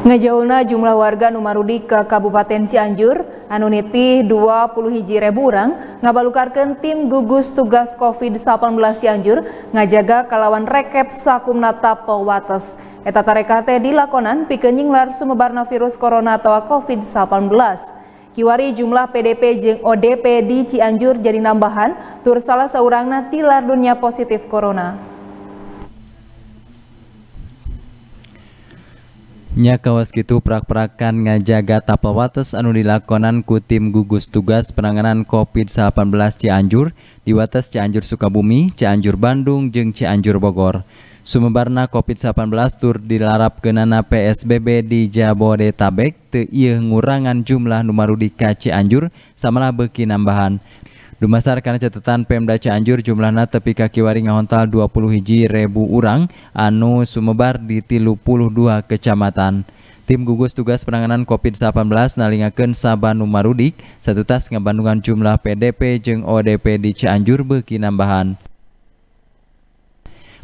Ngejauhna jumlah warga Numarudi ke Kabupaten Cianjur, Anuniti 20 hiji reburang, ngabalukarkan tim gugus tugas COVID-19 Cianjur, ngajaga kalawan rekep sakumnata pewates. Eta tarekate di dilakonan pikeun nyinglar sumebarna virus corona atau COVID-19. Kiwari jumlah PDP jeng ODP di Cianjur jadi nambahan, tur salah seorang tilar dunia positif corona. nya kawas gitu prak-prakan ngajaga wates anu dilakonan ku tim gugus tugas penanganan COVID-19 Cianjur di wates Cianjur Sukabumi, Cianjur Bandung, jeng Cianjur Bogor. Sumebarna COVID-19 tur dilarap genana PSBB di Jabodetabek te ieu ngurangan jumlah numaru di Cianjur samalah beki nambahan. Dumasar karena catatan Pemda Cianjur jumlahna tepi kaki waring hontal 20 hiji rebu urang anu sumebar di tilu puluh kecamatan. Tim gugus tugas penanganan COVID-19 nalingakeun saban numarudik tas ngabandungan jumlah PDP jeung ODP di Cianjur beuki nambahan.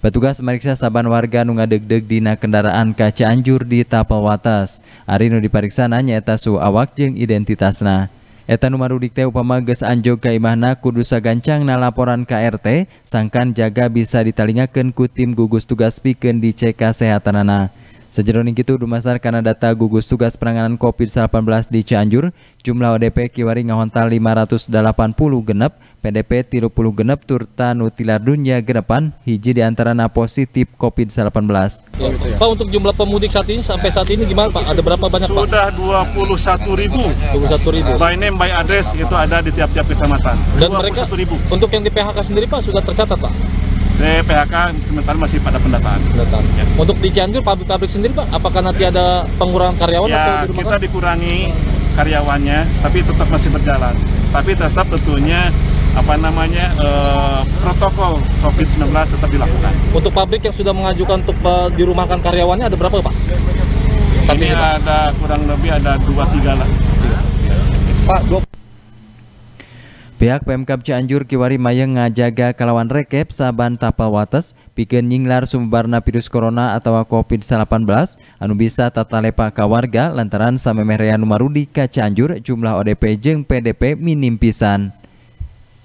Petugas meriksa saban warga nu ngadegdeg dina kendaraan ka Cianjur di Tapal Watas. Ari nu dipariksa nanya eta awak jeng identitasna. Etan Umarudikte upama geus anjog ka imahna kudu sagancang na laporan KRT, sangkan jaga bisa ditalingakeun ku tim gugus tugas pikeun di CK Sehatanana. Sejeroning itu dumasar karena data gugus tugas penanganan COVID-19 di Cianjur, jumlah ODP kiwari ngahontal 580 genep, PDP tilu puluh genep turta nutilar dunia genepan hiji di na positif COVID-19. Pak untuk jumlah pemudik saat ini sampai saat ini gimana Pak? Ada berapa banyak Pak? Sudah 21 ribu. 21 ribu. By name, by address itu ada di tiap-tiap kecamatan. Dan mereka ribu. untuk yang di PHK sendiri Pak sudah tercatat Pak? Di PHK sementara masih pada pendataan. pendataan. Ya. Untuk di Cianjur pabrik-pabrik sendiri Pak, apakah nanti ada pengurangan karyawan ya, atau di kita dikurangi karyawannya, tapi tetap masih berjalan. Tapi tetap tentunya apa namanya uh, protokol COVID-19 tetap dilakukan. Untuk pabrik yang sudah mengajukan untuk uh, dirumahkan karyawannya ada berapa Pak? Tapi ada kurang lebih ada 2-3 lah. Pak, dua... Pihak Pemkap Cianjur Kiwari Mayeng ngajaga kalawan rekep saban tapal wates bikin nyinglar sumbarna virus corona atau COVID-19 anu bisa tatalepa ka warga lantaran samemeh rea numarudi ka Cianjur jumlah ODP jeng PDP minim pisan.